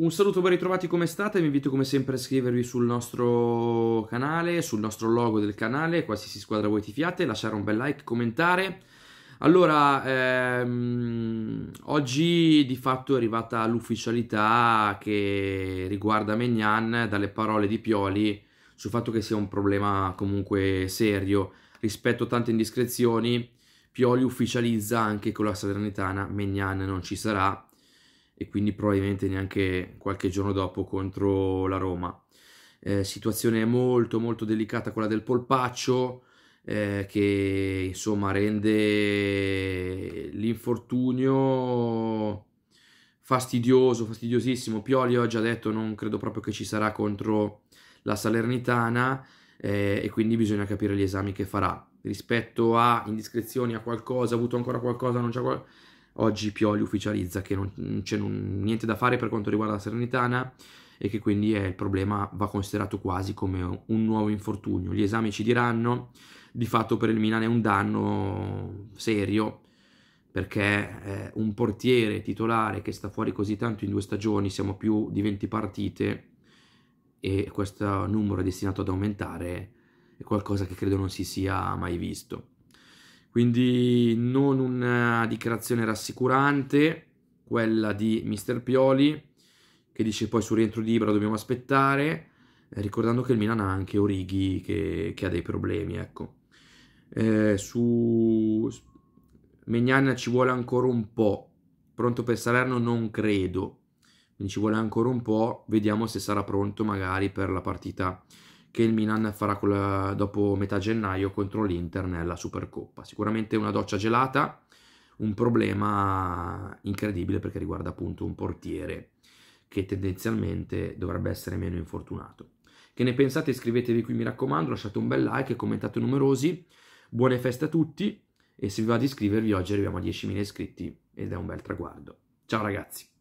Un saluto, ben ritrovati come state, vi invito come sempre a iscrivervi sul nostro canale, sul nostro logo del canale, qualsiasi squadra voi tifiate, lasciare un bel like, commentare. Allora, ehm, oggi di fatto è arrivata l'ufficialità che riguarda Megnan dalle parole di Pioli sul fatto che sia un problema comunque serio rispetto a tante indiscrezioni. Pioli ufficializza anche con la Salernitana, Megnan non ci sarà, e quindi probabilmente neanche qualche giorno dopo contro la Roma. Eh, situazione molto molto delicata quella del polpaccio eh, che insomma rende l'infortunio fastidioso, fastidiosissimo. Pioli ho già detto non credo proprio che ci sarà contro la Salernitana eh, e quindi bisogna capire gli esami che farà rispetto a indiscrezioni, a qualcosa, ha avuto ancora qualcosa, non c'è qualcosa Oggi Pioli ufficializza che non c'è niente da fare per quanto riguarda la Serenitana e che quindi il problema va considerato quasi come un nuovo infortunio. Gli esami ci diranno, di fatto per il Milan è un danno serio perché un portiere titolare che sta fuori così tanto in due stagioni, siamo più di 20 partite e questo numero è destinato ad aumentare, è qualcosa che credo non si sia mai visto. Quindi non una dichiarazione rassicurante, quella di Mister Pioli, che dice poi sul rientro di Ibra dobbiamo aspettare, eh, ricordando che il Milan ha anche Orighi che, che ha dei problemi, ecco. Eh, su Megnana ci vuole ancora un po', pronto per Salerno non credo, quindi ci vuole ancora un po', vediamo se sarà pronto magari per la partita che il Milan farà la, dopo metà gennaio contro l'Inter nella Supercoppa. Sicuramente una doccia gelata, un problema incredibile perché riguarda appunto un portiere che tendenzialmente dovrebbe essere meno infortunato. Che ne pensate? Iscrivetevi qui mi raccomando, lasciate un bel like commentate numerosi. Buone feste a tutti e se vi va di iscrivervi oggi arriviamo a 10.000 iscritti ed è un bel traguardo. Ciao ragazzi!